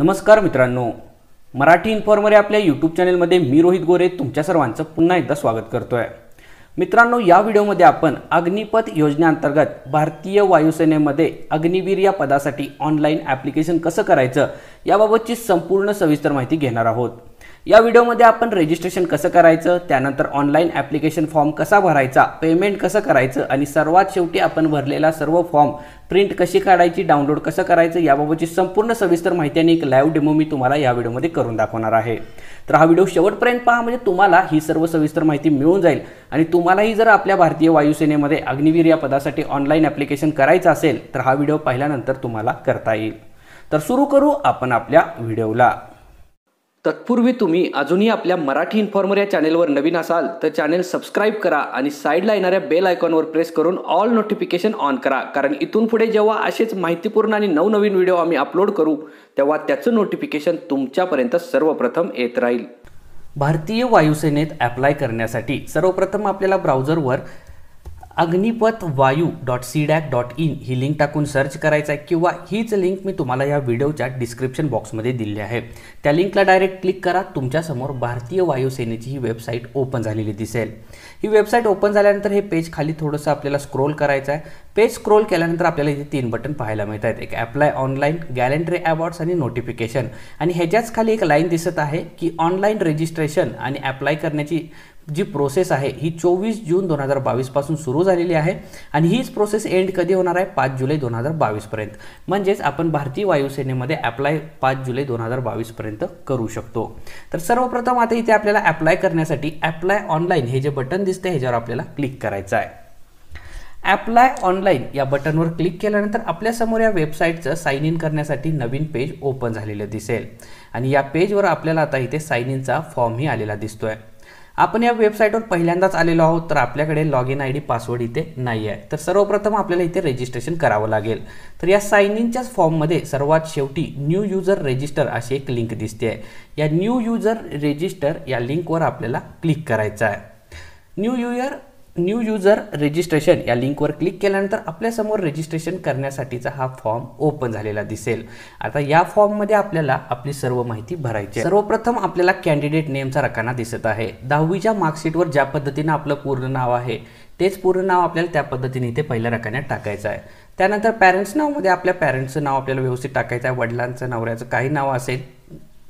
नमस्कार मित्रांनो मराठी इन्फॉर्मर आपल्या यूट्यूब चॅनेलमध्ये मी रोहित गोरे तुमच्या सर्वांचं पुन्हा एकदा स्वागत करतो आहे मित्रांनो या व्हिडिओमध्ये आपण अग्निपथ योजनेअंतर्गत भारतीय वायुसेनेमध्ये अग्निवीर या पदासाठी ऑनलाईन ॲप्लिकेशन कसं करायचं याबाबतची संपूर्ण सविस्तर माहिती घेणार आहोत या व्हिडिओमध्ये आपण रजिस्ट्रेशन कसं करायचं त्यानंतर ऑनलाईन ॲप्लिकेशन फॉर्म कसा भरायचा पेमेंट कसं करायचं आणि सर्वात शेवटी आपण भरलेला सर्व फॉर्म प्रिंट कशी काढायची डाउनलोड कसं करायचं याबाबतची संपूर्ण सविस्तर माहिती आणि एक लाईव्ह डेमो मी तुम्हाला या व्हिडिओमध्ये करून दाखवणार आहे तर हा व्हिडिओ शेवटपर्यंत पहा म्हणजे तुम्हाला ही सर्व सविस्तर माहिती मिळून जाईल आणि तुम्हालाही जर आपल्या भारतीय वायुसेनेमध्ये अग्निवीर या पदासाठी ऑनलाईन ॲप्लिकेशन करायचं असेल तर हा व्हिडिओ पाहिल्यानंतर तुम्हाला करता येईल तर सुरू करू आपण आपल्या व्हिडिओला तत्पूर्वी तुम्ही अजूनही आपल्या मराठी इन्फॉर्मर या चॅनेलवर नवीन असाल तर चॅनेल सबस्क्राईब करा आणि साईडला येणाऱ्या बेल आयकॉनवर प्रेस करून ऑल नोटिफिकेशन ऑन करा कारण इथून पुढे जेव्हा असेच माहितीपूर्ण आणि नवनवीन व्हिडिओ आम्ही अपलोड करू तेव्हा त्याचं नोटिफिकेशन तुमच्यापर्यंत सर्वप्रथम येत राहील भारतीय वायुसेनेत अप्लाय करण्यासाठी सर्वप्रथम आपल्याला ब्राउझरवर Agnipath Vayu dot CDAC dot in ही लिंक टाकून सर्च करायचं आहे किंवा हीच लिंक मी तुम्हाला या व्हिडिओच्या डिस्क्रिप्शन बॉक्समध्ये दिली आहे त्या लिंकला डायरेक्ट क्लिक करा तुमच्यासमोर भारतीय वायुसेनेची ही वेबसाईट ओपन झालेली दिसेल ही वेबसाईट ओपन झाल्यानंतर हे पेज खाली थोडंसं आपल्याला स्क्रोल करायचं आहे पेज स्क्रोल केल्यानंतर आपल्याला इथे तीन बटन पाहायला मिळत आहेत एक अप्लाय ऑनलाईन गॅलेंट्री अवॉर्ड्स आणि नोटिफिकेशन आणि ह्याच्याच खाली एक लाईन दिसत आहे की ऑनलाईन रजिस्ट्रेशन आणि अप्लाय करण्याची जी प्रोसेस आहे ही चोवीस जून दोन हजार बावीसपासून सुरू झालेली आहे आणि हीच प्रोसेस एंड कधी होणार आहे पाच जुलै दोन हजार बावीसपर्यंत म्हणजेच आपण भारतीय वायुसेनेमध्ये ॲप्लाय पाच जुलै दोन हजार बावीसपर्यंत करू शकतो तर सर्वप्रथम आता इथे आपल्याला ॲप्लाय करण्यासाठी ॲप्लाय ऑनलाईन हे जे बटन दिसते ह्याच्यावर आपल्याला क्लिक करायचं आहे ॲप्लाय ऑनलाईन या बटनवर क्लिक केल्यानंतर आपल्यासमोर या वेबसाईटचं साईन इन करण्यासाठी नवीन पेज ओपन झालेलं दिसेल आणि या पेजवर आपल्याला आता इथे साईन इनचा फॉर्मही आलेला दिसतोय आपण या वेबसाईटवर पहिल्यांदाच आलेलो आहोत तर आपल्याकडे log in I D password इथे नाही आहे तर सर्वप्रथम आपल्याला इथे रजिस्ट्रेशन करावं लागेल तर या साईन इनच्याच फॉर्ममध्ये सर्वात शेवटी न्यू युजर रेजिस्टर अशी एक लिंक दिसते आहे या न्यू युजर रेजिस्टर या लिंकवर आपल्याला क्लिक करायचं आहे new your new user registration या लिंकवर क्लिक केल्यानंतर आपल्यासमोर रजिस्ट्रेशन करण्यासाठीचा हा फॉर्म ओपन झालेला दिसेल आता या फॉर्ममध्ये आपल्याला आपली सर्व माहिती भरायची सर्वप्रथम आपल्याला कॅन्डिडेट नेमचा रकाना दिसत आहे दहावीच्या मार्कशीटवर ज्या पद्धतीनं आपलं पूर्ण नाव आहे तेच पूर्ण नाव आपल्याला त्या पद्धतीने इथे पहिल्या रकान्यात टाकायचं आहे त्यानंतर पॅरेंट्स नावमध्ये आपल्या पॅरेंट्सचं नाव आपल्याला व्यवस्थित टाकायचं आहे वडिलांचं नवऱ्याचं काही नाव असेल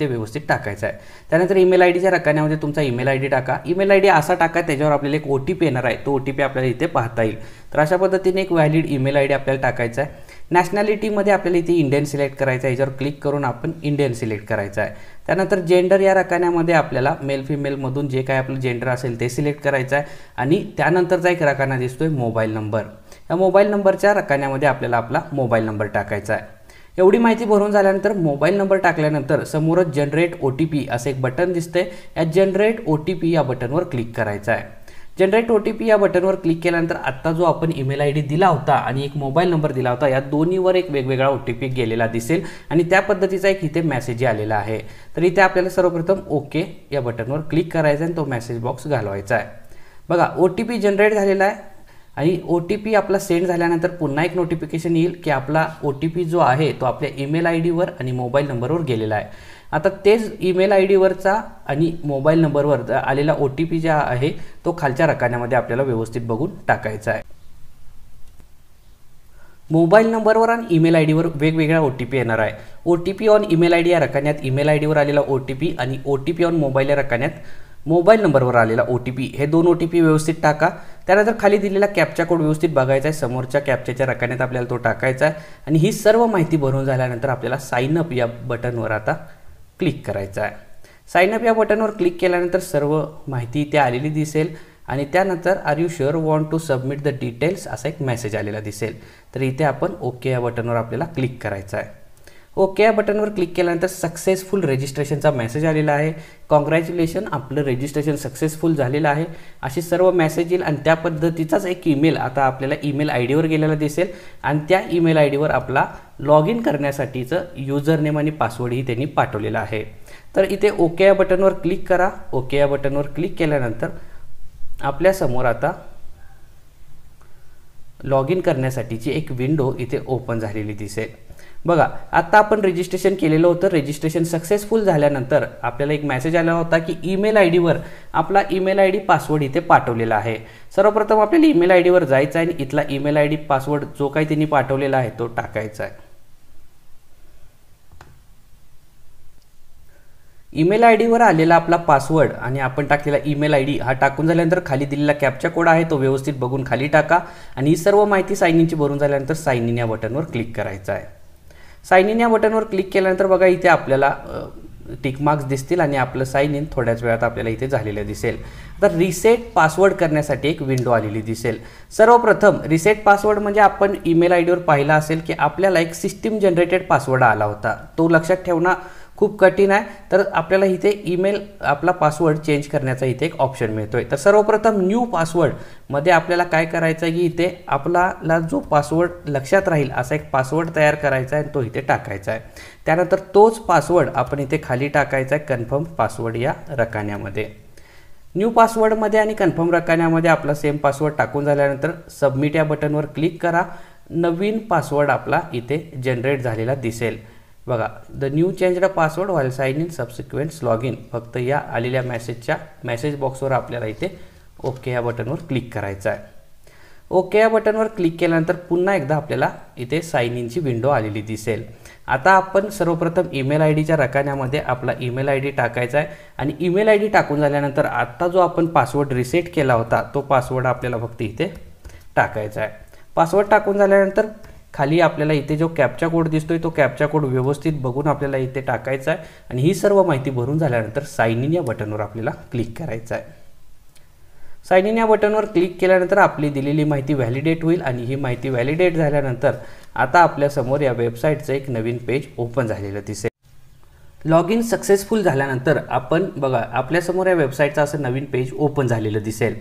ते व्यवस्थित टाकायचं आहे त्यानंतर ईमेल आय डीच्या रकान्यामध्ये तुमचा ईमेल आय डी टाका ईमेल आय डी असा टाका त्याच्यावर आपल्याला एक ओ टी पी येणार आहे तो ओ टी पी आपल्याला इथे पाहता येईल तर अशा पद्धतीने एक व्हॅलिड ईमेल आय डी आपल्याला टाकायचा आहे नॅशनॅलिटीमध्ये आपल्याला इथे इंडियन सिलेक्ट करायचं आहे याच्यावर क्लिक करून आपण इंडियन सिलेक्ट करायचं आहे त्यानंतर जेंडर या रकान्यामध्ये आपल्याला मेल फिमेलमधून जे काय आपलं जेंडर असेल ते सिलेक्ट करायचं आहे आणि त्यानंतरचा एक रकाना दिसतोय मोबाईल नंबर या मोबाईल नंबरच्या रकान्यामध्ये आपल्याला आपला मोबाईल नंबर टाकायचा आहे एवढी माहिती भरून झाल्यानंतर मोबाईल नंबर टाकल्यानंतर समोरच जनरेट ओ टी पी असं एक बटन दिसतंय या जनरेट ओ टी पी या बटनवर क्लिक करायचं आहे जनरेट ओ टी पी या बटनवर क्लिक केल्यानंतर आत्ता जो आपण ईमेल आय डी दिला होता आणि एक मोबाईल नंबर दिला होता या दोन्हीवर एक वेगवेगळा ओ टी पी गेलेला दिसेल आणि त्या पद्धतीचा एक इथे मेसेज आलेला आहे तर इथे आपल्याला सर्वप्रथम ओके या बटनवर क्लिक करायचं आणि तो मेसेज बॉक्स घालवायचा आहे बघा ओ टी पी जनरेट झालेला आहे आणि ओ टी पी आपला सेंड झाल्यानंतर पुन्हा एक नोटिफिकेशन येईल की आपला ओ टी पी जो आहे तो आपल्या ईमेल आय डीवर आणि मोबाईल नंबरवर गेलेला आहे आता तेच ईमेल आय डीवरचा आणि मोबाईल नंबरवर आलेला ओ टी पी ज्या आहे तो खालच्या रकान्यामध्ये आपल्याला व्यवस्थित बघून टाकायचा आहे मोबाईल नंबरवर आणि ईमेल आय डीवर वेगवेगळा ओ टी पी येणार आहे O T P on email I D या रकान्यात ईमेल आय डीवर आलेला ओ टी पी आणि O T P on mobile या रकान्यात मोबाईल नंबरवर आलेला ओ टी पी हे दोन ओ टी पी व्यवस्थित टाका त्यानंतर खाली दिलेला कॅपचा कोड व्यवस्थित बघायचा आहे समोरच्या कॅपच्याच्या रकान्यात आपल्याला तो टाकायचा आहे आणि ही सर्व माहिती भरून झाल्यानंतर आपल्याला साईन अप या बटनवर आता क्लिक करायचा आहे साईन अप या बटनवर क्लिक केल्यानंतर सर्व माहिती इथे आलेली दिसेल आणि त्यानंतर are you sure want to submit the details असा एक मेसेज आलेला दिसेल तर इथे आपण ओके या बटनवर आपल्याला क्लिक करायचा आहे ओके या बटनवर क्लिक केल्यानंतर सक्सेसफुल रजिस्ट्रेशनचा मेसेज आलेला आहे कॉंग्रॅच्युलेशन आपलं रजिस्ट्रेशन सक्सेसफुल झालेलं आहे अशी सर्व मेसेज येईल आणि त्या पद्धतीचाच एक ईमेल आता आपल्याला ईमेल आय डीवर गेलेला दिसेल आणि त्या ईमेल आय डीवर आपला लॉग इन करण्यासाठीचं युजर नेम आणि पासवर्डही त्यांनी पाठवलेला आहे तर इथे ओके या बटनवर क्लिक करा ओके या बटनवर क्लिक केल्यानंतर आपल्यासमोर आता लॉग इन करण्यासाठीची एक विंडो इथे ओपन झालेली दिसेल बघा आत्ता आपण रजिस्ट्रेशन केलेलं होतं रजिस्ट्रेशन सक्सेसफुल झाल्यानंतर आपल्याला एक मेसेज आला होता की ईमेल आय डीवर आपला ईमेल आय डी पासवर्ड इथे पाठवलेला आहे सर्वप्रथम आपल्याला ईमेल आय डीवर जायचं आहे आणि इथला ईमेल आय डी पासवर्ड जो काही त्यांनी पाठवलेला आहे तो टाकायचा आहे ईमेल आय डीवर आलेला आपला पासवर्ड आणि आपण टाकलेला ईमेल आय डी हा टाकून झाल्यानंतर खाली दिलेला कॅपचा कोड आहे तो व्यवस्थित बघून खाली टाका आणि ही सर्व माहिती साईन इनची भरून झाल्यानंतर साईन इन या बटनवर क्लिक करायचं आहे साईन इन या बटनवर क्लिक केल्यानंतर बघा इथे आपल्याला टिक मार्क्स दिसतील आणि आपलं साईन इन थोड्याच वेळात आपल्याला इथे झालेलं दिसेल तर रिसेट पासवर्ड करण्यासाठी एक विंडो आलेली दिसेल सर्वप्रथम रिसेट पासवर्ड म्हणजे आपण ईमेल आय डीवर पाहिला असेल की आपल्याला एक सिस्टीम जनरेटेड पासवर्ड आला होता तो लक्षात ठेवणं खूप कठीण आहे तर आपल्याला इथे ईमेल आपला पासवर्ड चेंज करण्याचा इथे एक ऑप्शन मिळतो आहे तर सर्वप्रथम न्यू पासवर्डमध्ये आपल्याला काय करायचं आहे की इथे आपल्याला जो पासवर्ड लक्षात राहील असा एक पासवर्ड तयार करायचा आहे आणि तो इथे टाकायचा आहे त्यानंतर तोच पासवर्ड आपण इथे खाली टाकायचा आहे कन्फर्म पासवर्ड या रकान्यामध्ये न्यू पासवर्डमध्ये आणि कन्फर्म रकान्यामध्ये आपला सेम पासवर्ड टाकून झाल्यानंतर सबमिट या बटनवर क्लिक करा नवीन पासवर्ड आपला इथे जनरेट झालेला दिसेल बघा the new change the password while sign in subsequents log in फक्त या आलेल्या मेसेजच्या मेसेज बॉक्सवर आपल्याला इथे ओके या बटनवर क्लिक करायचं आहे ओके या बटनवर क्लिक केल्यानंतर पुन्हा एकदा आपल्याला इथे साईन इनची विंडो आलेली दिसेल आता आपण सर्वप्रथम ईमेल आय डीच्या रकान्यामध्ये आपला ईमेल आय डी टाकायचा आहे आणि ईमेल आय डी टाकून झाल्यानंतर आत्ता जो आपण पासवर्ड रिसेट केला होता तो पासवर्ड आपल्याला फक्त इथे टाकायचा आहे पासवर्ड टाकून झाल्यानंतर खाली आपल्याला इथे जो कॅपचा कोड दिसतोय तो कॅपचा कोड व्यवस्थित बघून आपल्याला इथे टाकायचा आहे आणि ही सर्व माहिती भरून झाल्यानंतर साईन इन या बटनवर आपल्याला क्लिक करायचं आहे साईन इन या बटनवर क्लिक केल्यानंतर आपली दिलेली माहिती व्हॅलिडेट होईल आणि ही माहिती व्हॅलिडेट झाल्यानंतर आता आपल्यासमोर या वेबसाईटचं एक नवीन पेज ओपन झालेलं दिसेल लॉग इन सक्सेसफुल झाल्यानंतर आपण बघा आपल्यासमोर या वेबसाईटचं असं नवीन पेज ओपन झालेलं दिसेल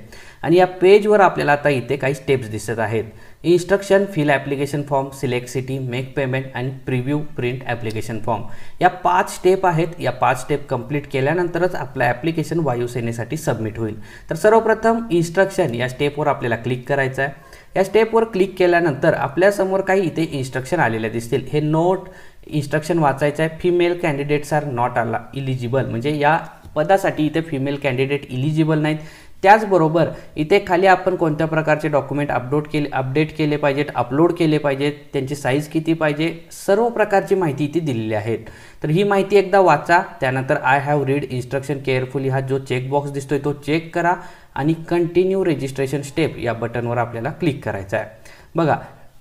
आणि या पेजवर आपल्याला आता इथे काही स्टेप्स दिसत आहेत instruction fill application form select city make payment and preview print application form या पाच स्टेप आहेत या पाच स्टेप कंप्लीट केल्यानंतरच आपलं ॲप्लिकेशन वायुसेनेसाठी सबमिट होईल तर सर्वप्रथम इन्स्ट्रक्शन या स्टेपवर आपल्याला क्लिक करायचं आहे या स्टेपवर क्लिक केल्यानंतर आपल्यासमोर काही इथे इन्स्ट्रक्शन आलेले दिसतील हे नोट इन्स्ट्रक्शन वाचायचं आहे फिमेल कॅन्डिडेट्स आर नॉट आला इलिजिबल म्हणजे या पदासाठी इथे फिमेल कॅन्डिडेट इलिजिबल नाहीत त्याचबरोबर इथे खाली आपण कोणत्या प्रकारचे डॉक्युमेंट अपलोड केले अपडेट केले पाहिजेत अपलोड केले पाहिजेत त्यांची साईज किती पाहिजे सर्व प्रकारची माहिती इथे दिलेली आहे तर ही माहिती एकदा वाचा त्यानंतर I have read instruction carefully हा जो चेकबॉक्स दिसतोय तो चेक करा आणि कंटिन्यू रजिस्ट्रेशन स्टेप या बटनवर आपल्याला क्लिक करायचा आहे बघा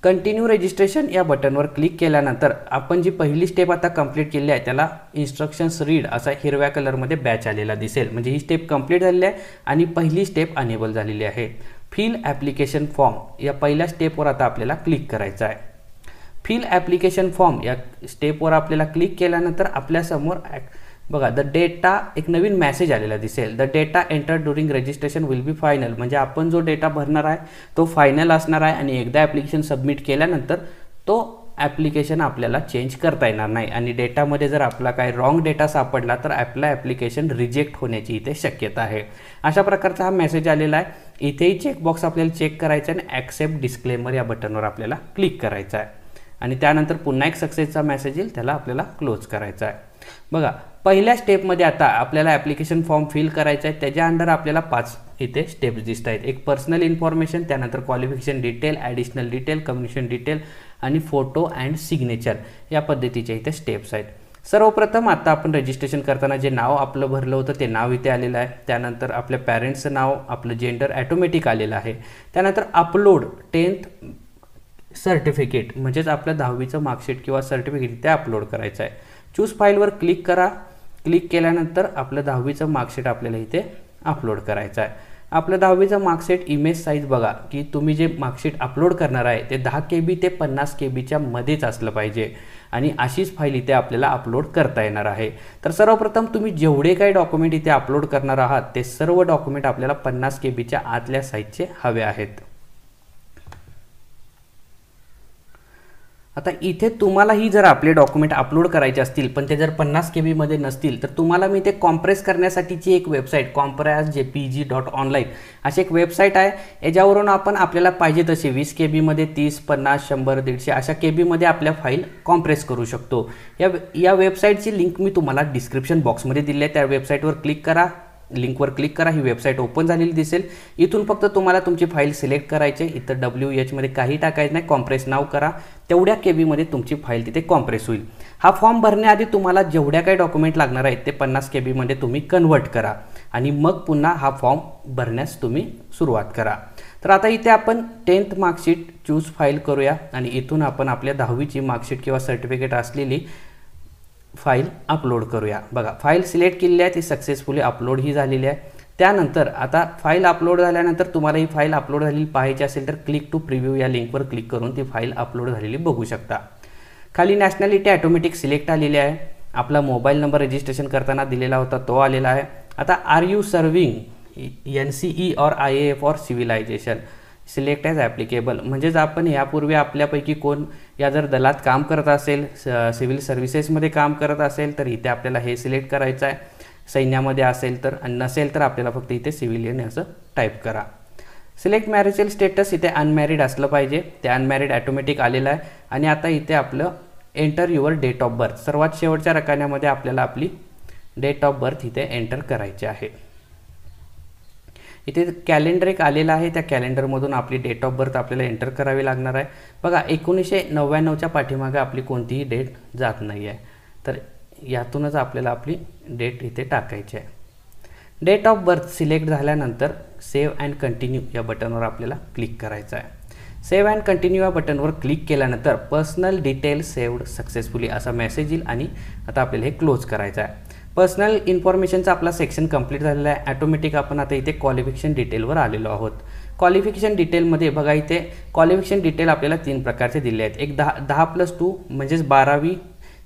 कंटिन्यू रजिस्ट्रेशन या बटनवर क्लिक केल्यानंतर आपण जी पहिली स्टेप आता कंप्लीट केली आहे त्याला इन्स्ट्रक्शन्स रीड असा हिरव्या कलरमध्ये बॅच आलेला दिसेल म्हणजे ही स्टेप कंप्लीट झालेली आहे आणि पहिली स्टेप अनेबल झालेली आहे फिल ॲप्लिकेशन फॉर्म या पहिल्या स्टेपवर आता आपल्याला क्लिक करायचं आहे फिल ॲप्लिकेशन फॉर्म या स्टेपवर आपल्याला क्लिक केल्यानंतर आपल्यासमोर ॲक् बघा द डेटा एक नवीन मेसेज आलेला दिसेल the data enter during registration will be final म्हणजे आपण जो डेटा भरणार आहे तो फायनल असणार आहे आणि एकदा ॲप्लिकेशन सबमिट केल्यानंतर तो ॲप्लिकेशन आपल्याला चेंज करता येणार नाही आणि डेटामध्ये जर आपला काही रॉंग डेटा सापडला तर आपला ॲप्लिकेशन रिजेक्ट होण्याची इथे शक्यता आहे अशा प्रकारचा हा मेसेज आलेला आहे इथेही चेकबॉक्स आपल्याला चेक करायचा आहे आणि ॲक्सेप्ट डिस्क्लेमर या बटनवर आपल्याला क्लिक करायचा आहे आणि त्यानंतर पुन्हा एक सक्सेसचा मेसेज येईल त्याला आपल्याला क्लोज करायचा आहे बघा पहिल्या स्टेपमध्ये आता आपल्याला ॲप्लिकेशन फॉर्म फिल करायचं आहे त्याच्या अंडर आपल्याला पाच इथे स्टेप्स दिसत आहेत एक पर्सनल इन्फॉर्मेशन त्यानंतर qualification detail additional detail communication detail आणि फोटो अँड सिग्नेचर या पद्धतीच्या इथे स्टेप्स आहेत सर्वप्रथम आता आपण रजिस्ट्रेशन करताना जे नाव आपलं भरलं होतं ते नाव इथे आलेलं आहे त्यानंतर आपल्या पॅरेंट्सचं नाव आपलं जेंडर ॲटोमॅटिक आलेलं आहे त्यानंतर अपलोड टेन्थ सर्टिफिकेट म्हणजेच आपलं दहावीचं मार्कशीट किंवा सर्टिफिकेट ते अपलोड करायचं आहे चूज फाईलवर क्लिक करा क्लिक केल्यानंतर आपलं दहावीचं मार्कशीट आपल्याला इथे अपलोड करायचं आहे आपलं दहावीचं मार्कशीट इमेज साईज बघा की तुम्ही जे मार्कशीट अपलोड करणार आहे ते दहा के बी ते पन्नास के बीच्या मध्येच असलं पाहिजे आणि अशीच फाईल इथे आपल्याला अपलोड करता येणार आहे तर सर्वप्रथम तुम्ही जेवढे काही डॉक्युमेंट इथे अपलोड करणार आहात ते सर्व डॉक्युमेंट आपल्याला पन्नास के बीच्या आतल्या साईजचे हवे आहेत आता इथे तुम्हालाही जर आपले डॉक्युमेंट अपलोड करायचे असतील पण ते जर पन्नास के बीमध्ये नसतील तर तुम्हाला मी ते कॉम्प्रेस करण्यासाठीची एक website compress J P G dot online अशी एक वेबसाईट आहे याच्यावरून आपण आपल्याला पाहिजे तसे वीस के बीमध्ये तीस पन्नास शंभर दीडशे अशा के बीमध्ये आपल्या फाईल कॉम्प्रेस करू शकतो या या वेबसाईटची लिंक मी तुम्हाला डिस्क्रिप्शन बॉक्समध्ये दिली आहे त्या वेबसाईटवर क्लिक करा लिंकवर क्लिक करा ही वेबसाईट ओपन झालेली दिसेल इथून फक्त तुम्हाला तुमची फाईल सिलेक्ट करायचे इथं डब्ल्यू एचमध्ये काही टाकायचं नाही कॉम्प्रेस नाव करा तेवढ्या के बीमध्ये तुमची फाईल तिथे कॉम्प्रेस होईल हा फॉर्म भरण्याआधी तुम्हाला जेवढ्या काही डॉक्युमेंट लागणार आहेत ते पन्नास के बीमध्ये तुम्ही कन्वर्ट करा आणि मग पुन्हा हा फॉर्म भरण्यास तुम्ही सुरुवात करा तर आता इथे आपण टेन्थ मार्कशीट चूज फाईल करूया आणि इथून आपण आपल्या दहावीची मार्कशीट किंवा सर्टिफिकेट असलेली फाईल अपलोड करूया बघा फाईल सिलेक्ट केलेली आहे ती सक्सेसफुली अपलोड ही झालेली आहे त्यानंतर आता फाईल अपलोड झाल्यानंतर तुम्हाला ही फाईल अपलोड झालेली पाहायची असेल तर क्लिक टू प्रिव्ह्यू या लिंकवर क्लिक करून ती फाईल अपलोड झालेली बघू शकता खाली नॅशनॅलिटी ॲटोमॅटिक सिलेक्ट आलेली आहे आपला मोबाईल नंबर रजिस्ट्रेशन करताना दिलेला होता तो आलेला आहे आता are you serving N C E or I A F civilization select as applicable म्हणजेच आपण यापूर्वी आपल्यापैकी कोण या जर दलात काम करत असेल सिव्हिल सर्व्हिसेसमध्ये काम करत असेल तर इथे आपल्याला हे सिलेक्ट करायचं आहे सैन्यामध्ये असेल तर आणि नसेल तर आपल्याला फक्त इथे सिव्हिलियन असं टाईप करा सिलेक्ट मॅरेजल स्टेटस इथे अनमॅरिड असलं पाहिजे ते अनमॅरिड ॲटोमॅटिक आलेलं आहे आणि आता इथे आपलं enter your date of birth सर्वात शेवटच्या रकान्यामध्ये आपल्याला आपली डेट ऑफ बर्थ इथे एंटर करायची आहे इथे कॅलेंडर एक आलेला आहे त्या कॅलेंडरमधून आपली डेट ऑफ बर्थ आपल्याला एंटर करावी लागणार आहे बघा एकोणीसशे नव्याण्णवच्या पाठीमागे आपली कोणतीही डेट जात नाही आहे तर यातूनच आपल्याला आपली डेट इथे टाकायची आहे डेट ऑफ बर्थ सिलेक्ट झाल्यानंतर सेव्ह अँड कंटिन्यू या बटनवर आपल्याला क्लिक करायचं आहे सेव्ह अँड कंटिन्यू या बटनवर क्लिक केल्यानंतर पर्सनल डिटेल सेव्ड सक्सेसफुली असा मेसेज येईल आणि आता आपल्याला हे क्लोज करायचं आहे पर्सनल इन्फॉर्मेशनचा आपला सेक्शन कंप्लीट झालेला आहे ॲटोमॅटिक आपण आता इथे क्वालिफिकेशन डिटेलवर आलेलो आहोत क्वालिफिकेशन डिटेलमध्ये बघा इथे क्वालिफिकेशन डिटेल आपल्याला तीन प्रकारचे दिले आहेत एक दहा दहा प्लस टू म्हणजेच बारावी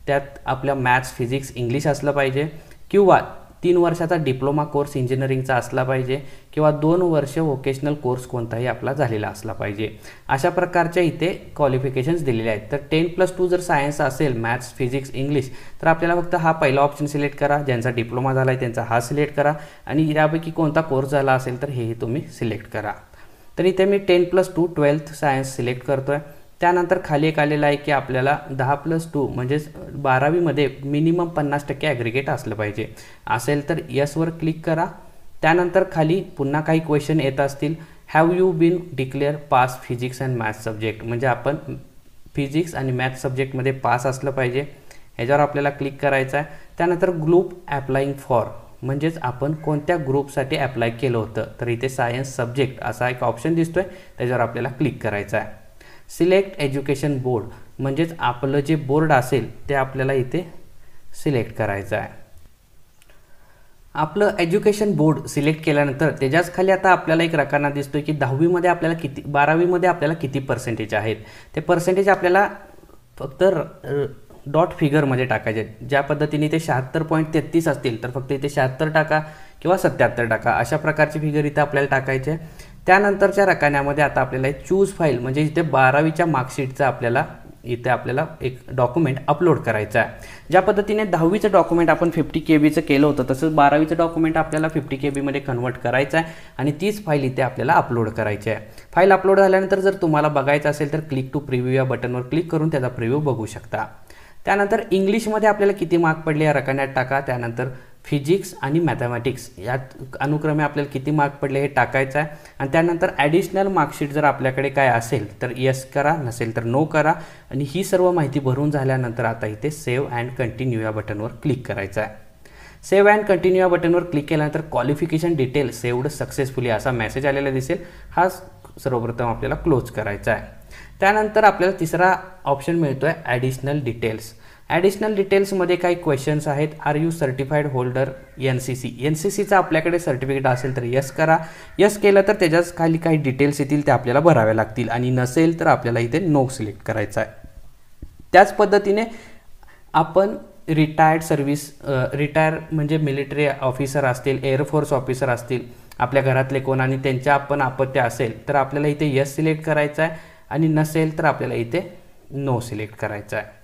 त्यात आपल्या मॅथ्स फिजिक्स इंग्लिश असलं पाहिजे किंवा तीन वर्षाचा डिप्लोमा कोर्स इंजिनिअरिंगचा असला पाहिजे किंवा दोन वर्ष वोकेशनल कोर्स कोणताही आपला झालेला असला पाहिजे अशा प्रकारच्या इथे क्वालिफिकेशन्स दिलेल्या आहेत तर टेन प्लस टू जर सायन्स असेल मॅथ्स फिजिक्स इंग्लिश तर आपल्याला फक्त हा पहिला ऑप्शन सिलेक्ट करा ज्यांचा डिप्लोमा झाला आहे त्यांचा हा सिलेक्ट करा आणि यापैकी कोणता कोर्स झाला असेल तर हेही तुम्ही सिलेक्ट करा तर इथे मी ten plus two twelfth science select करतो आहे त्यानंतर खाली एक आलेलं आहे की आपल्याला दहा प्लस टू म्हणजेच बारावीमध्ये मिनिमम पन्नास टक्के ॲग्रिगेट असलं पाहिजे असेल तर यसवर क्लिक करा त्यानंतर खाली पुन्हा काही क्वेश्चन येत असतील have you been declare pass physics and maths subject म्हणजे आपण फिजिक्स आणि मॅथ्स सब्जेक्टमध्ये पास असलं पाहिजे ह्याच्यावर आपल्याला क्लिक करायचं आहे त्यानंतर ग्रुप ॲप्लाईंग फॉर म्हणजेच आपण कोणत्या ग्रुपसाठी ॲप्लाय केलं होतं तर इथे सायन्स सब्जेक्ट असा एक ऑप्शन दिसतो आहे त्याच्यावर आपल्याला क्लिक करायचा आहे सिलेक्ट एज्युकेशन बोर्ड म्हणजेच आपलं जे बोर्ड असेल ते आपल्याला इथे सिलेक्ट करायचं आहे आपलं एज्युकेशन बोर्ड सिलेक्ट केल्यानंतर त्याच्याच खाली आता आपल्याला एक रकाना दिसतो की दहावीमध्ये आपल्याला किती बारावीमध्ये आपल्याला किती पर्सेंटेज आहेत ते पर्सेंटेज आपल्याला फक्त डॉट फिगरमध्ये टाकायचे ज्या पद्धतीने ते शहात्तर पॉईंट तेहत्तीस असतील तर फक्त इथे शहात्तर टाका किंवा सत्याहत्तर टाका अशा प्रकारची फिगर इथं आपल्याला टाकायचे त्यानंतरच्या रकान्यामध्ये आता आपल्याला एक चूज फाईल म्हणजे इथे बारावीच्या मार्कशीटचा आपल्याला इथे आपल्याला एक डॉक्युमेंट अपलोड करायचं आहे ज्या पद्धतीने दहावीचं डॉक्युमेंट आपण फिफ्टी के बीचं केलं होतं तसंच बारावीचं डॉक्युमेंट आपल्याला फिफ्टी के बीमध्ये कन्वर्ट करायचं आहे आणि तीच फाईल इथे आपल्याला अपलोड करायची आहे फाईल अपलोड झाल्यानंतर जर तुम्हाला बघायचं असेल तर क्लिक टू प्रिव्ह्यू या बटनवर क्लिक करून त्याचा प्रिव्ह्यू बघू शकता त्यानंतर इंग्लिशमध्ये आपल्याला किती मार्क पडले या रकान्यात टाका त्यानंतर फिजिक्स आणि मॅथमॅटिक्स यात अनुक्रमे आपल्याला किती मार्क पडले हे टाकायचं आहे आणि त्यानंतर ॲडिशनल मार्कशीट जर आपल्याकडे काय असेल तर यस करा नसेल तर नो करा आणि ही सर्व माहिती भरून झाल्यानंतर आता इथे सेव्ह अँड कंटिन्यू या बटनवर क्लिक करायचं आहे सेव्ह अँड कंटिन्यू या बटनवर क्लिक केल्यानंतर क्वालिफिकेशन डिटेल सेव्ड सक्सेसफुली असा मेसेज आलेला दिसेल हा सर्वप्रथम आपल्याला क्लोज करायचा आहे त्यानंतर आपल्याला तिसरा ऑप्शन मिळतो आहे ॲडिशनल डिटेल्स ॲडिशनल डिटेल्समध्ये काही क्वेश्चन्स आहेत are you certified holder N C C N C सीचा आपल्याकडे सर्टिफिकेट असेल तर यस करा यस केलं तर त्याच्याच खाली काही डिटेल्स येतील ते आपल्याला भराव्या लागतील आणि नसेल तर आपल्याला इथे नो सिलेक्ट करायचा आहे त्याच पद्धतीने आपण रिटायर्ड सर्व्हिस रिटायर म्हणजे मिलिटरी ऑफिसर असतील एअरफोर्स ऑफिसर असतील आपल्या घरातले कोण आणि त्यांच्या आपण आपत्त्या असेल तर आपल्याला इथे यस सिलेक्ट करायचं आहे आणि नसेल तर आपल्याला इथे नो सिलेक्ट करायचं आहे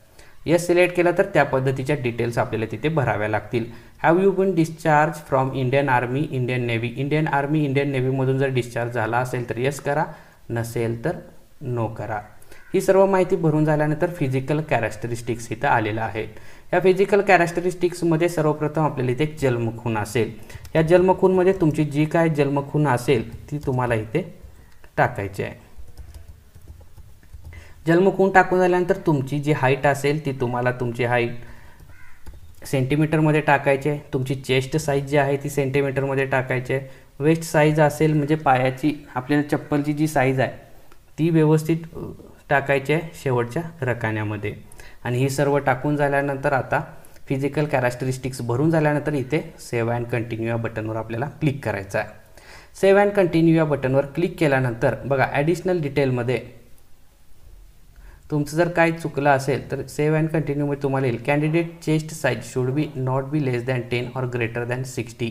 यस सिलेक्ट केलं तर त्या पद्धतीच्या डिटेल्स आपल्याला तिथे भराव्या लागतील have you been discharge from Indian army Indian navy Indian army Indian नेव्हीमधून जर डिस्चार्ज झाला असेल तर यस करा नसेल तर नो करा ही सर्व माहिती भरून झाल्यानंतर फिजिकल कॅरेक्टरिस्टिक्स इथं आलेलं आहे या फिजिकल कॅरेक्टरिस्टिक्समध्ये सर्वप्रथम आपल्याला इथे एक जन्मखून असेल या जन्मखूनमध्ये तुमची जी काय जन्मखून असेल ती तुम्हाला इथे टाकायची आहे जन्मकुंड टाकून झाल्यानंतर तुमची जी हाईट असेल ती तुम्हाला तुमची हाईट सेंटीमीटरमध्ये टाकायचे तुमची चेस्ट साईज जी आहे ती सेंटीमीटरमध्ये टाकायचे वेस्ट साईज असेल म्हणजे पायाची आपल्याला चप्पलची जी साईज आहे ती व्यवस्थित टाकायची आहे शेवटच्या रकान्यामध्ये आणि ही सर्व टाकून झाल्यानंतर आता फिजिकल कॅरेक्टरिस्टिक्स भरून झाल्यानंतर इथे सेव्ह अँड कंटिन्यू या बटनवर आपल्याला क्लिक करायचं आहे सेव्ह अँड कंटिन्यू या बटनवर क्लिक केल्यानंतर बघा ॲडिशनल डिटेलमध्ये तुमचं जर काय चुकलं असेल तर सेव्ह अँड कंटिन्यूमध्ये तुम्हाला येईल candidate chest size should be not be less than ten or greater than sixty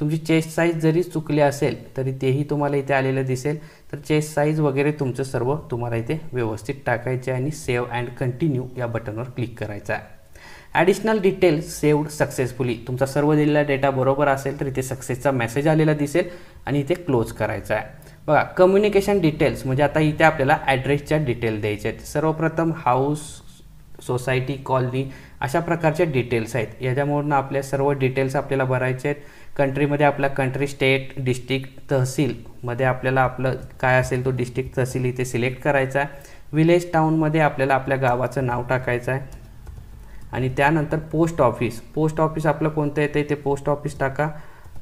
तुमची चेस्ट साईज जरी चुकली असेल तरी तेही तुम्हाला इथे आलेलं दिसेल तर चेस्ट साईज वगैरे तुमचं सर्व तुम्हाला इथे व्यवस्थित टाकायचे आणि सेव्ह अँड कंटिन्यू या बटनवर क्लिक करायचं आहे ॲडिशनल डिटेल सेव्ड सक्सेसफुली तुमचा सर्व दिलेला डेटा बरोबर असेल तर इथे सक्सेसचा मेसेज आलेला दिसेल आणि इथे क्लोज करायचा आहे बघा कम्युनिकेशन डिटेल्स म्हणजे आता इथे आपल्याला ॲड्रेसच्या डिटेल द्यायचे आहेत सर्वप्रथम हाऊस सोसायटी कॉलनी अशा प्रकारचे डिटेल्स आहेत याच्यामधून आपल्या सर्व डिटेल्स आपल्याला भरायचे आहेत कंट्रीमध्ये आपला कंट्री स्टेट डिस्ट्रिक्ट तहसीलमध्ये आपल्याला आपलं काय असेल तो डिस्ट्रिक्ट तहसील इथे सिलेक्ट करायचा आहे विलेज टाउनमध्ये आपल्याला आपल्या गावाचं नाव टाकायचं आहे आणि त्यानंतर पोस्ट ऑफिस पोस्ट ऑफिस आपलं कोणतं येतं ते पोस्ट ऑफिस टाका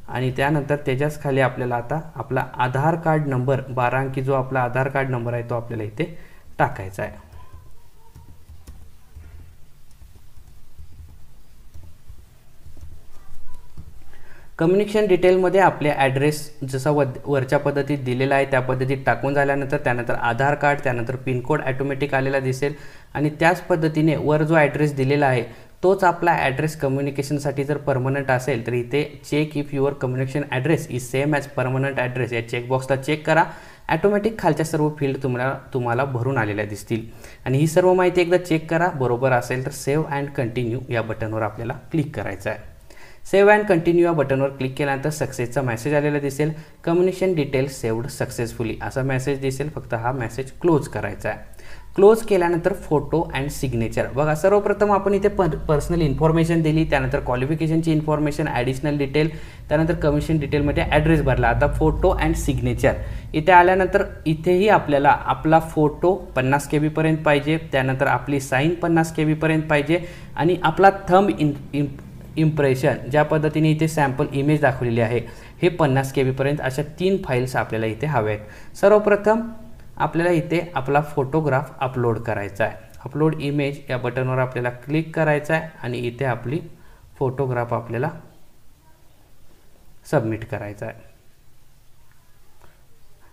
आणि त्यानंतर त्याच्याच खाली आपल्याला आता आपला आधार कार्ड नंबर बारा अंकी जो आपला आधार कार्ड नंबर आहे तो आपल्याला इथे टाकायचा आहे कम्युनिकेशन डिटेलमध्ये आपले ॲड्रेस जसा व वरच्या पद्धतीत दिलेला आहे त्या पद्धतीत टाकून झाल्यानंतर त्यानंतर आधार कार्ड त्यानंतर पिनकोड ॲटोमॅटिक आलेला दिसेल आणि त्याच पद्धतीने वर जो ॲड्रेस दिलेला आहे तोच आपला ॲड्रेस कम्युनिकेशनसाठी जर परमनंट असेल तर इथे check if your communication address is same as permanent address या चेकबॉक्सला चेक करा ॲटोमॅटिक खालच्या सर्व फील्ड तुम्हाला तुम्हाला भरून आलेल्या दिसतील आणि ही सर्व माहिती एकदा चेक करा बरोबर असेल तर सेव्ह अँड कंटिन्यू या बटनवर आपल्याला क्लिक करायचं आहे सेव्ह अँड कंटिन्यू या बटनवर क्लिक केल्यानंतर सक्सेसचा मेसेज आलेला दिसेल कम्युनिकेशन डिटेल्स सेव्ड सक्सेसफुली असा मेसेज दिसेल फक्त हा मेसेज क्लोज करायचा आहे क्लोज केल्यानंतर फोटो अँड सिग्नेचर बघा सर्वप्रथम आपण इथे प पर्सनल इन्फॉर्मेशन दिली त्यानंतर क्वालिफिकेशनची इन्फॉर्मेशन ॲडिशनल डिटेल त्यानंतर कमिशन डिटेलमध्ये ॲड्रेस भरला आता फोटो अँड सिग्नेचर इथे आल्यानंतर इथेही आपल्याला आपला फोटो पन्नास के बीपर्यंत पाहिजे त्यानंतर आपली साईन पन्नास के बीपर्यंत पाहिजे आणि आपला थंब इन इम इम्प्रेशन ज्या पद्धतीने इथे सॅम्पल इमेज दाखवलेली आहे हे पन्नास के बीपर्यंत अशा तीन फाईल्स आपल्याला इथे हव्या आहेत सर्वप्रथम आपल्याला इथे आपला फोटोग्राफ अपलोड करायचा आहे अपलोड इमेज या बटनवर आपल्याला क्लिक करायचं आहे आणि इथे आपली फोटोग्राफ आपल्याला सबमिट करायचा आहे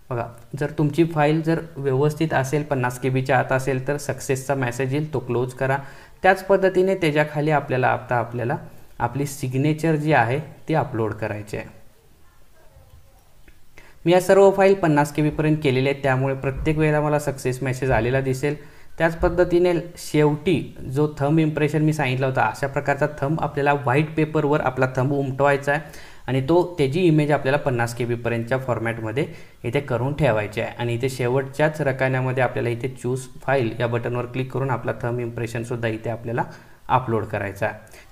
बघा जर तुमची फाईल जर व्यवस्थित असेल पन्नास के बीच्या आत असेल तर सक्सेसचा मेसेज येईल तो क्लोज करा त्याच पद्धतीने त्याच्याखाली आपल्याला आता आपल्याला आपली सिग्नेचर जी आहे ती अपलोड करायची आहे मी या सर्व फाईल पन्नास के बीपर्यंत केलेल्या आहेत त्यामुळे प्रत्येक वेळेला मला सक्सेस मेसेज आलेला दिसेल त्याच पद्धतीने शेवटी जो थंब इम्प्रेशन मी सांगितला होता अशा प्रकारचा थंब आपल्याला व्हाईट पेपरवर आपला थंब उमटवायचा आहे आणि तो त्याची इमेज आपल्याला पन्नास के बीपर्यंतच्या फॉर्मॅटमध्ये इथे करून ठेवायची आहे आणि इथे शेवटच्याच रकान्यामध्ये आपल्याला इथे चूज फाईल या बटनवर क्लिक करून आपला थंब इम्प्रेशनसुद्धा इथे आपल्याला अपलोड करायचा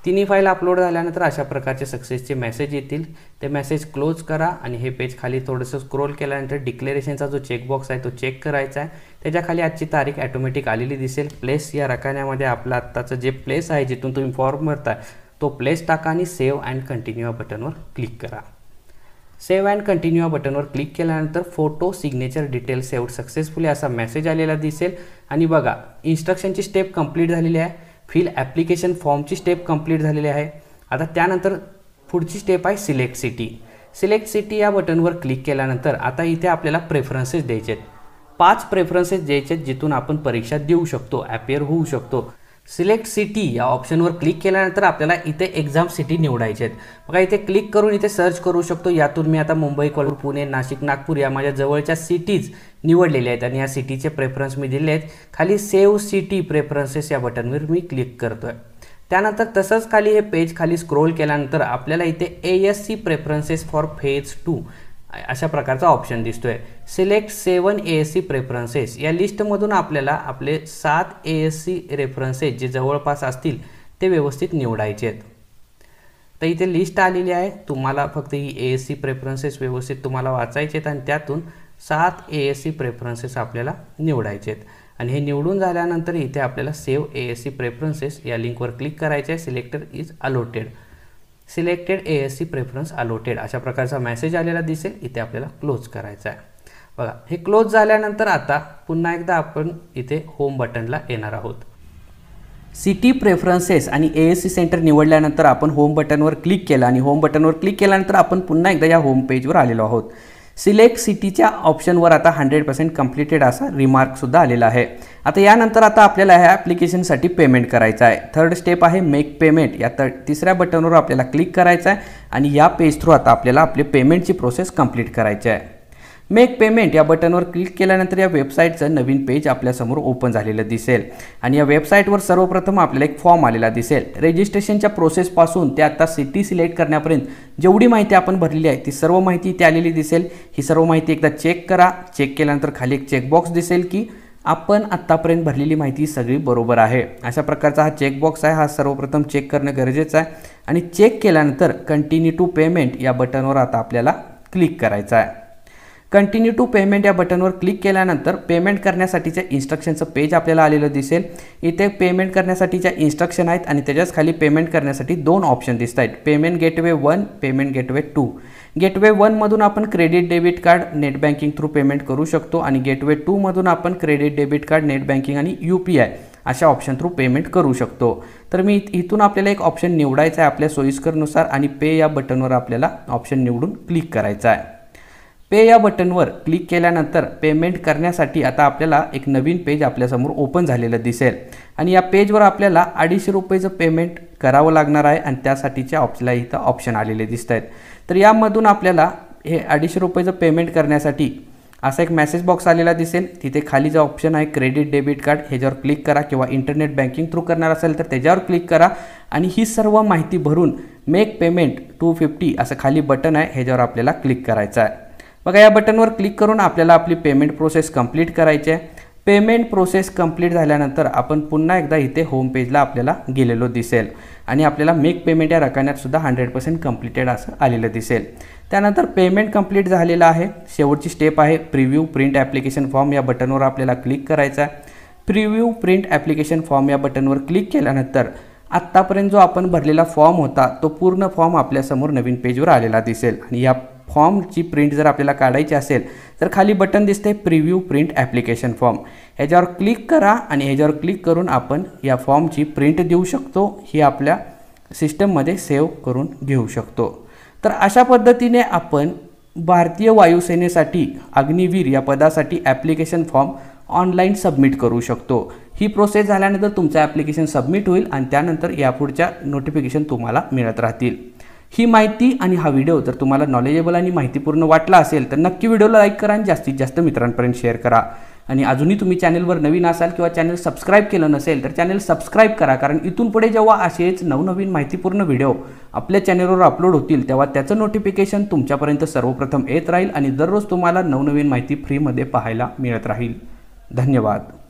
तिन्ही फाईल अपलोड झाल्यानंतर अशा प्रकारचे सक्सेसचे मेसेज येतील ते मेसेज क्लोज करा आणि हे पेज खाली थोडंसं स्क्रोल केल्यानंतर डिक्लेरेशनचा जो चेकबॉक्स आहे तो चेक करायचा आहे त्याच्याखाली आजची तारीख ॲटोमॅटिक आलेली दिसेल प्लेस या रकान्यामध्ये आपलं आत्ताचं जे प्लेस आहे जिथून तुम्ही फॉर्म भरता तो प्लेस टाका आणि सेव्ह अँड कंटिन्यू बटनवर क्लिक करा सेव्ह अँड कंटिन्यू या बटनवर क्लिक केल्यानंतर photo signature detail save successfully असा मेसेज आलेला दिसेल आणि बघा इन्स्ट्रक्शनची स्टेप कंप्लीट झालेली आहे फिल ॲप्लिकेशन फॉर्मची स्टेप कंप्लीट झालेली आहे आता त्यानंतर पुढची स्टेप आहे सिलेक्ट सिटी सिलेक्ट सिटी या बटनवर क्लिक केल्यानंतर आता इथे आपल्याला प्रेफरन्सेस द्यायचे आहेत पाच प्रेफरन्सेस द्यायचे आहेत जिथून आपण परीक्षा देऊ शकतो ॲपियर होऊ शकतो सिलेक्ट सिटी या ऑप्शनवर क्लिक केल्यानंतर आपल्याला इथे एक्झाम सिटी निवडायचे आहेत बघा इथे क्लिक करून इथे सर्च करू शकतो यातून मी आता मुंबई कोल्हापूर पुणे नाशिक नागपूर या माझ्या जवळच्या सिटीज निवडलेल्या आहेत आणि या सिटीचे प्रेफरन्स मी दिले आहेत खाली सेव्ह सिटी प्रेफरन्सेस या बटनवर मी क्लिक करतो आहे त्यानंतर तसंच खाली हे पेज खाली स्क्रोल केल्यानंतर आपल्याला इथे A S C preferences for phase two अशा प्रकारचा ऑप्शन दिसतो आहे select seven A S C preferences या लिस्टमधून आपल्याला आपले सात ए एस सी रेफरन्सेस जे जवळपास असतील ते व्यवस्थित निवडायचे आहेत तर इथे लिस्ट आलेली आहे तुम्हाला फक्त ही ए एस सी प्रेफरन्सेस व्यवस्थित तुम्हाला वाचायचे आहेत आणि त्यातून सात ए एस सी प्रेफरन्सेस आपल्याला निवडायचे आहेत आणि हे निवडून झाल्यानंतर इथे आपल्याला save A S C preferences या लिंकवर क्लिक करायचे आहे selected is allotted selected A S C preference allotted अशा प्रकारचा मेसेज आलेला दिसेल इथे आपल्याला क्लोज करायचा आहे बघा हे क्लोज झाल्यानंतर आता पुन्हा एकदा आपण इथे होम बटनला येणार आहोत सिटी प्रेफरन्सेस आणि ए एस सी सेंटर निवडल्यानंतर आपण होम बटनवर क्लिक केलं आणि होम बटनवर क्लिक केल्यानंतर आपण पुन्हा एकदा या होम पेजवर आलेलो आहोत सिलेक्ट सिटीच्या ऑप्शनवर आता हंड्रेड पर्सेंट कम्प्लिटेड असा रिमार्कसुद्धा आलेला आहे आता यानंतर आता आपल्याला ह्या ॲप्लिकेशनसाठी पेमेंट करायचं आहे थर्ड स्टेप आहे मेक पेमेंट या तर तिसऱ्या बटनवर आपल्याला क्लिक करायचं आहे आणि या पेज थ्रू आता आपल्याला आपले पेमेंटची प्रोसेस कंप्लीट करायची आहे मेक पेमेंट या बटनवर क्लिक केल्यानंतर या वेबसाईटचं नवीन पेज आपल्यासमोर ओपन झालेलं दिसेल आणि या वेबसाईटवर सर्वप्रथम आपल्याला एक फॉर्म आलेला दिसेल रजिस्ट्रेशनच्या प्रोसेसपासून ते आत्ता सिटी सिलेक्ट करण्यापर्यंत जेवढी माहिती आपण भरलेली आहे ती सर्व माहिती इथे आलेली दिसेल ही सर्व माहिती एकदा चेक करा चेक केल्यानंतर खाली एक चेकबॉक्स दिसेल की आपण आत्तापर्यंत भरलेली माहिती सगळी बरोबर आहे अशा प्रकारचा हा चेकबॉक्स आहे हा सर्वप्रथम चेक करणं गरजेचं आहे आणि चेक केल्यानंतर कंटिन्यू टू पेमेंट या बटनवर आता आपल्याला क्लिक करायचं आहे कंटिन्यू टू पेमेंट या बटनवर क्लिक केल्यानंतर पेमेंट करण्यासाठीच्या इन्स्ट्रक्शनचं पेज आपल्याला आलेलं दिसेल इथे पेमेंट करण्यासाठीच्या इन्स्ट्रक्शन आहेत आणि त्याच्याच खाली पेमेंट करण्यासाठी दोन ऑप्शन दिसत आहेत payment gateway one payment gateway two gateway वनमधून आपण credit debit card net banking through payment करू शकतो आणि गेटवे टूमधून आपण credit debit card net banking आणि यू पी आय अशा ऑप्शन थ्रू पेमेंट करू शकतो तर मी इथून आपल्याला एक ऑप्शन निवडायचा आहे आपल्या सोयीस्करनुसार आणि पे या बटनवर आपल्याला ऑप्शन निवडून क्लिक करायचा आहे पे या बटनवर क्लिक केल्यानंतर पेमेंट करण्यासाठी आता आपल्याला एक नवीन पेज आपल्यासमोर ओपन झालेलं दिसेल आणि या पेजवर आपल्याला अडीचशे रुपयेचं पेमेंट करावं लागणार आहे आणि त्यासाठीच्या ऑप्शनला इथं ऑप्शन आलेले दिसत आहेत तर यामधून आपल्याला हे अडीचशे रुपयेचं पेमेंट करण्यासाठी असा एक मेसेज बॉक्स आलेला दिसेल तिथे खाली जो ऑप्शन आहे क्रेडिट डेबिट कार्ड ह्याच्यावर क्लिक करा किंवा इंटरनेट बँकिंग थ्रू करणार असेल तर त्याच्यावर क्लिक करा आणि ही सर्व माहिती भरून मेक पेमेंट टू फिफ्टी असं खाली बटन आहे ह्याच्यावर आपल्याला क्लिक करायचं आहे बघा या बटनवर क्लिक करून आपल्याला आपली पेमेंट प्रोसेस कंप्लीट करायची आहे पेमेंट प्रोसेस कंप्लीट झाल्यानंतर आपण पुन्हा एकदा इथे होम पेजला आपल्याला गेलेलो दिसेल आणि आपल्याला मेक पेमेंट या रकान्यातसुद्धा हंड्रेड पर्सेंट कम्प्लिटेड असं आलेलं दिसेल त्यानंतर पेमेंट कंप्लीट झालेलं आहे शेवटची स्टेप आहे प्रिव्ह्यू प्रिंट ॲप्लिकेशन फॉर्म या बटनवर आपल्याला क्लिक करायचा आहे प्रिव्ह्यू प्रिंट ॲप्लिकेशन फॉर्म या बटनवर क्लिक केल्यानंतर आत्तापर्यंत जो आपण भरलेला फॉर्म होता तो पूर्ण फॉर्म आपल्यासमोर नवीन पेजवर आलेला दिसेल आणि या फॉर्मची प्रिंट जर आपल्याला काढायची असेल तर खाली बटन दिसते प्रिव्ह्यू प्रिंट ॲप्लिकेशन फॉर्म ह्याच्यावर क्लिक करा आणि ह्याच्यावर क्लिक करून आपण या फॉर्मची प्रिंट देऊ शकतो ही आपल्या सिस्टममध्ये सेव्ह करून घेऊ शकतो तर अशा पद्धतीने आपण भारतीय वायुसेनेसाठी अग्निवीर या पदासाठी ॲप्लिकेशन फॉर्म ऑनलाईन सबमिट करू शकतो ही प्रोसेस झाल्यानंतर तुमचं ॲप्लिकेशन सबमिट होईल आणि त्यानंतर यापुढच्या नोटिफिकेशन तुम्हाला मिळत राहतील ही माहिती आणि हा व्हिडिओ जर तुम्हाला नॉलेजेबल आणि माहितीपूर्ण वाटला असेल तर नक्की व्हिडिओला लाईक करा आणि जास्तीत जास्त मित्रांपर्यंत शेअर करा आणि अजूनही तुम्ही चॅनलवर नवीन असाल किंवा चॅनल सबस्क्राईब केलं नसेल तर चॅनल सबस्क्राईब करा कारण इथून पुढे जेव्हा असेच नवनवीन माहितीपूर्ण व्हिडिओ आपल्या चॅनलवर अपलोड होतील तेव्हा त्याचं नोटिफिकेशन तुमच्यापर्यंत सर्वप्रथम येत राहील आणि दररोज तुम्हाला नवनवीन माहिती फ्रीमध्ये पाहायला मिळत राहील धन्यवाद